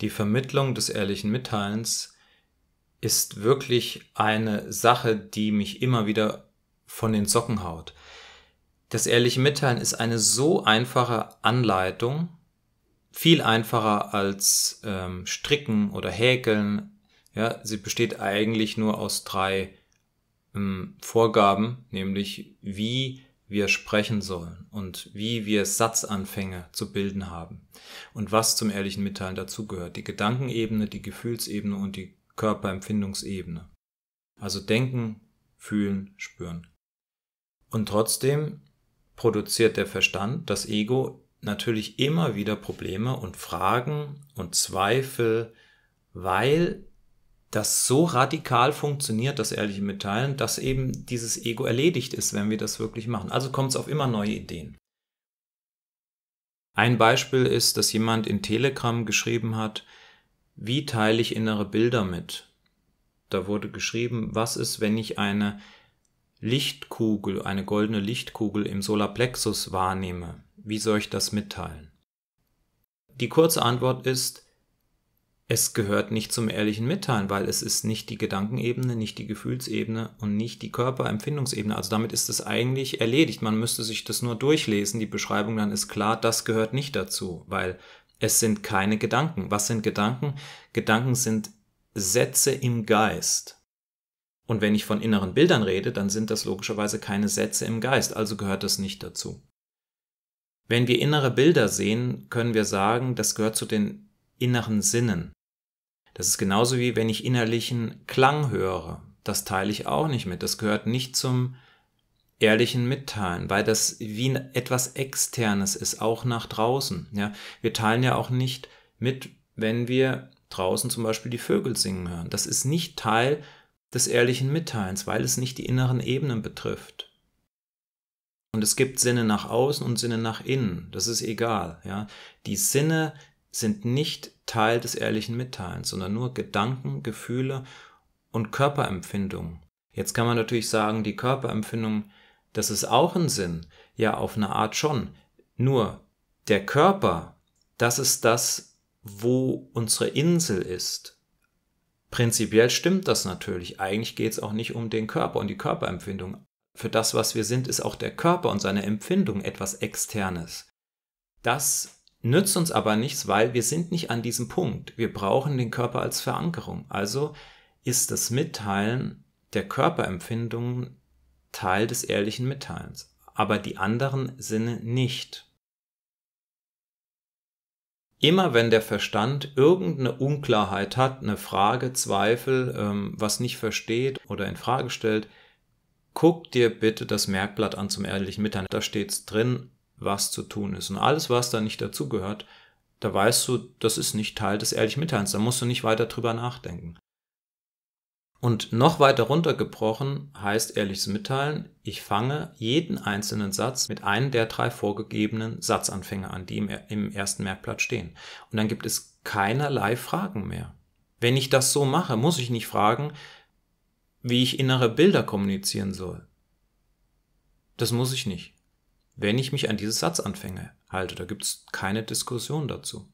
die Vermittlung des ehrlichen Mitteilens ist wirklich eine Sache, die mich immer wieder von den Socken haut. Das ehrliche Mitteilen ist eine so einfache Anleitung, viel einfacher als ähm, Stricken oder Häkeln. Ja, sie besteht eigentlich nur aus drei ähm, Vorgaben, nämlich wie wir sprechen sollen und wie wir Satzanfänge zu bilden haben und was zum ehrlichen Mitteilen dazugehört. Die Gedankenebene, die Gefühlsebene und die Körperempfindungsebene. Also denken, fühlen, spüren. Und trotzdem produziert der Verstand, das Ego, natürlich immer wieder Probleme und Fragen und Zweifel, weil das so radikal funktioniert, das ehrliche Mitteilen, dass eben dieses Ego erledigt ist, wenn wir das wirklich machen. Also kommt es auf immer neue Ideen. Ein Beispiel ist, dass jemand in Telegram geschrieben hat, wie teile ich innere Bilder mit? Da wurde geschrieben, was ist, wenn ich eine Lichtkugel, eine goldene Lichtkugel im Solarplexus wahrnehme? Wie soll ich das mitteilen? Die kurze Antwort ist, es gehört nicht zum ehrlichen Mitteilen, weil es ist nicht die Gedankenebene, nicht die Gefühlsebene und nicht die Körperempfindungsebene. Also damit ist es eigentlich erledigt. Man müsste sich das nur durchlesen. Die Beschreibung dann ist klar, das gehört nicht dazu, weil es sind keine Gedanken. Was sind Gedanken? Gedanken sind Sätze im Geist. Und wenn ich von inneren Bildern rede, dann sind das logischerweise keine Sätze im Geist, also gehört das nicht dazu. Wenn wir innere Bilder sehen, können wir sagen, das gehört zu den inneren Sinnen. Das ist genauso wie wenn ich innerlichen Klang höre. Das teile ich auch nicht mit. Das gehört nicht zum ehrlichen Mitteilen, weil das wie etwas Externes ist, auch nach draußen. Ja, wir teilen ja auch nicht mit, wenn wir draußen zum Beispiel die Vögel singen hören. Das ist nicht Teil des ehrlichen Mitteilens, weil es nicht die inneren Ebenen betrifft. Und es gibt Sinne nach außen und Sinne nach innen. Das ist egal. Ja? Die Sinne sind nicht Teil des ehrlichen Mitteilens, sondern nur Gedanken, Gefühle und Körperempfindungen. Jetzt kann man natürlich sagen, die Körperempfindung, das ist auch ein Sinn. Ja, auf eine Art schon. Nur der Körper, das ist das, wo unsere Insel ist. Prinzipiell stimmt das natürlich. Eigentlich geht es auch nicht um den Körper und die Körperempfindung. Für das, was wir sind, ist auch der Körper und seine Empfindung etwas Externes. Das Nützt uns aber nichts, weil wir sind nicht an diesem Punkt. Wir brauchen den Körper als Verankerung. Also ist das Mitteilen der Körperempfindungen Teil des ehrlichen Mitteilens, aber die anderen Sinne nicht. Immer wenn der Verstand irgendeine Unklarheit hat, eine Frage, Zweifel, ähm, was nicht versteht oder in Frage stellt, guck dir bitte das Merkblatt an zum ehrlichen Mitteilen. Da steht's drin, was zu tun ist. Und alles, was da nicht dazugehört, da weißt du, das ist nicht Teil des ehrlichen Mitteilens. Da musst du nicht weiter drüber nachdenken. Und noch weiter runtergebrochen heißt ehrliches Mitteilen, ich fange jeden einzelnen Satz mit einem der drei vorgegebenen Satzanfänge an, die im, im ersten Merkblatt stehen. Und dann gibt es keinerlei Fragen mehr. Wenn ich das so mache, muss ich nicht fragen, wie ich innere Bilder kommunizieren soll. Das muss ich nicht wenn ich mich an dieses Satz anfänge. halte. Da gibt es keine Diskussion dazu.